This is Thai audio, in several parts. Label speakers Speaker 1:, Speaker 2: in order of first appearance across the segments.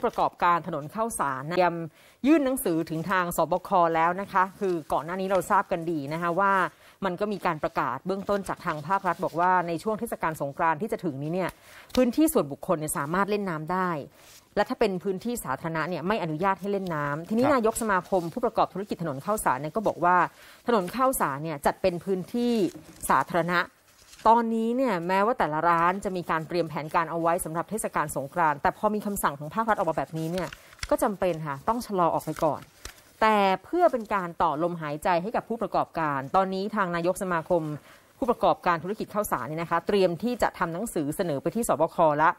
Speaker 1: ู้ประกอบการถนนเข้าสารเตรียมยื่นหนังสือถึงทางสบคแล้วนะคะคือก่อนหน้านี้เราทราบกันดีนะคะว่ามันก็มีการประกาศเบื้องต้นจากทางภาครัฐ บอกว่าในช่วงเทศกาลสงกรานที่จะถึงนี้เนี่ยพื้นที่ส่วนบุคคลเนี่ยสามารถเล่นน้ำได้ และถ้าเป็นพื้นที่สาธารณะเนี่ยไม่อนุญาตให้เล่นน้ำ ทีนี้นายกสมาคม ผู้ประกอบธุรกิจถนนเข้าสารเนี่ยก็บอกว่าถนนเข้าสารเนี่ยจัดเป็นพื้นที่สาธารณะตอนนี้เนี่ยแม้ว่าแต่ละร้านจะมีการเตรียมแผนการเอาไว้สำหรับเทศกาลสงกรานต์แต่พอมีคำสั่งของภาครัฐออกมาแบบนี้เนี่ยก็จำเป็นค่ะต้องชะลอออกไปก่อน แต่เพื่อเป็นการต่อลมหายใจให้กับผู้ประกอบการ ตอนนี้ทางนายกสมาคมผู้ประกอบการธุรกิจข้าวสารเนี่ยนะคะ เตรียมที่จะทำหนังสือเสนอไปที่สบคละ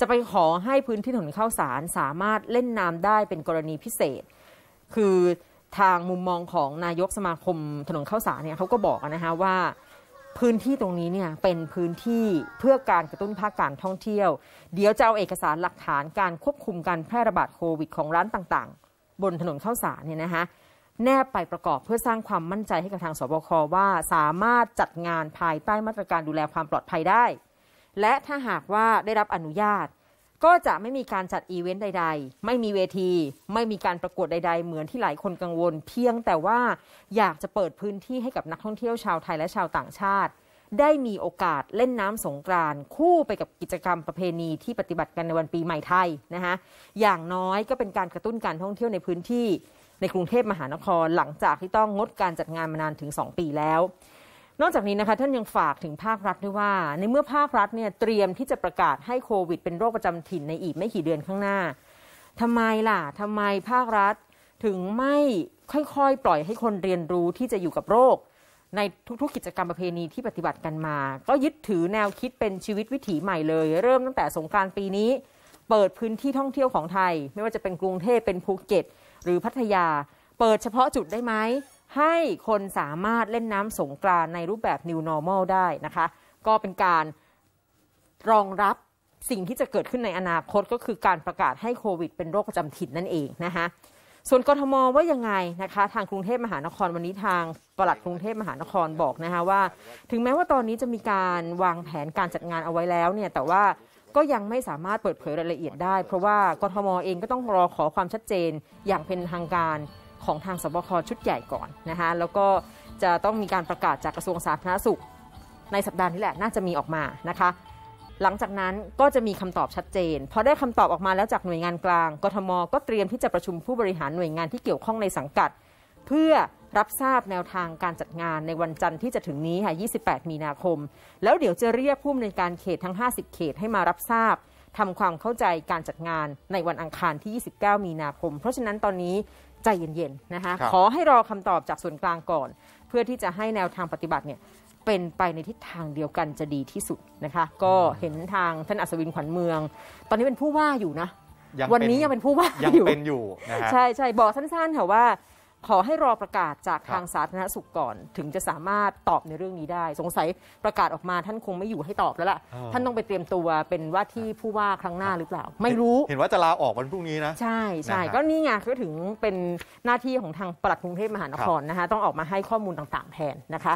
Speaker 1: จะไปขอให้พื้นที่ถนนข้าวสารสามารถเล่นน้ำได้เป็นกรณีพิเศษ คือทางมุมมองของนายกสมาคมถนนข้าวสารเนี่ยเขาก็บอกนะคะว่าพื้นที่ตรงนี้เนี่ยเป็นพื้นที่เพื่อการกระตุ้นภาคการท่องเที่ยว เดี๋ยวจะเอาเอกสารหลักฐานการควบคุมการแพร่ระบาดโควิดของร้านต่างๆ บนถนนเข้าสารเนี่ยนะคะแนบไปประกอบเพื่อสร้างความมั่นใจให้กับทางสบคว่าสามารถจัดงานภายใต้มาตรการดูแลความปลอดภัยได้ และถ้าหากว่าได้รับอนุญาตก็จะไม่มีการจัดอีเวนต์ใดๆ ไม่มีเวทีไม่มีการประกวดใด ๆ เหมือนที่หลายคนกังวล เพียงแต่ว่าอยากจะเปิดพื้นที่ให้กับนักท่องเที่ยวชาวไทยและชาวต่างชาติ ได้มีโอกาสเล่นน้ำสงกรานคู่ไปกับกิจกรรมประเพณีที่ปฏิบัติกันในวันปีใหม่ไทยนะคะอย่างน้อยก็เป็นการกระตุ้นการท่องเที่ยวในพื้นที่ในกรุงเทพมหานครหลังจากที่ต้องงดการจัดงานมานานถึง2ปีแล้วนอกจากนี้นะคะท่านยังฝากถึงภาครัฐด้วยว่า ในเมื่อภาครัฐเนี่ยเตรียมที่จะประกาศให้โควิดเป็นโรคประจำถิ่นในอีกไม่กี่เดือนข้างหน้า ทำไมล่ะ ทำไมภาครัฐถึงไม่ค่อยๆ ปล่อยให้คนเรียนรู้ที่จะอยู่กับโรค ในทุกๆกิจกรรมประเพณีที่ปฏิบัติกันมา ก็ยึดถือแนวคิดเป็นชีวิตวิถีใหม่เลย เริ่มตั้งแต่สงการปีนี้ เปิดพื้นที่ท่องเที่ยวของไทย ไม่ว่าจะเป็นกรุงเทพเป็นภูเก็ต หรือพัทยา เปิดเฉพาะจุดได้ไหมให้คนสามารถเล่นน้ำสงกรานในรูปแบบ New Normal ได้นะคะก็เป็นการรองรับสิ่งที่จะเกิดขึ้นในอนาคตก็คือการประกาศให้โควิดเป็นโรคประจำถิ่นนั่นเองนะคะส่วนกทม ว่ายังไงนะคะทางกรุงเทพมหานครวันนี้ทางปลัดกรุงเทพมหานครบอกนะคะว่า ถึงแม้ว่าตอนนี้จะมีการวางแผนการจัดงานเอาไว้แล้วเนี่ยแต่ว่าก็ยังไม่สามารถเปิดเผยรายละเอียดได้ เพราะว่ากทมเองก็ต้องรอขอความชัดเจนอย่างเป็นทางการของทางสบคชุดใหญ่ก่อนนะคะแล้วก็จะต้องมีการประกาศจากกระทรวงสาธารณสุข ในสัปดาห์นี้แหละน่าจะมีออกมานะคะ หลังจากนั้นก็จะมีคำตอบชัดเจนพอได้คำตอบออกมาแล้วจากหน่วยงานกลางกทมก็เตรียมที่จะประชุมผู้บริหารหน่วยงานที่เกี่ยวข้องในสังกัด เพื่อรับทราบแนวทางการจัดงานในวันจันทร์ที่จะถึงนี้ค่ะ 28 มีนาคม แล้วเดี๋ยวจะเรียกผู้มีนวยการเขตทั้ง 50 เขตให้มารับทราบทำความเข้าใจการจัดงานในวันอังคารที่ 29 มีนาคม เพราะฉะนั้นตอนนี้ใจเย็นๆ นะคะ ขอให้รอคำตอบจากส่วนกลางก่อน เพื่อที่จะให้แนวทางปฏิบัติเนี่ยเป็นไปในทิศทางเดียวกันจะดีที่สุดนะคะ ก็เห็นทางท่านอัศวินขวัญเมือง ตอนนี้เป็นผู้ว่าอยู่นะ
Speaker 2: วันนี้ยังเป็นผู้ว่ายังเป็นอยู
Speaker 1: ่ใช่ใช่บอกสั้นๆค่ะว่าขอให้รอประกาศจากทางสาธารณสุขก่อนถึงจะสามารถตอบในเรื่องนี้ได้ สงสัยประกาศออกมาท่านคงไม่อยู่ให้ตอบแล้วล่ะท่านต้องไปเตรียมตัวเป็นว่าที่ผู้ว่าครั้งหน้าหรือเปล่าไม่รู้ เห็นว่าจะลาออกวันพรุ่งนี้นะ ใช่ใช่ ก็นี่ไงก็ถึงเป็นหน้าที่ของทางปลัดกรุงเทพมหานครนะคะต้องออกมาให้ข้อมูลต่าง ๆ แทนนะคะ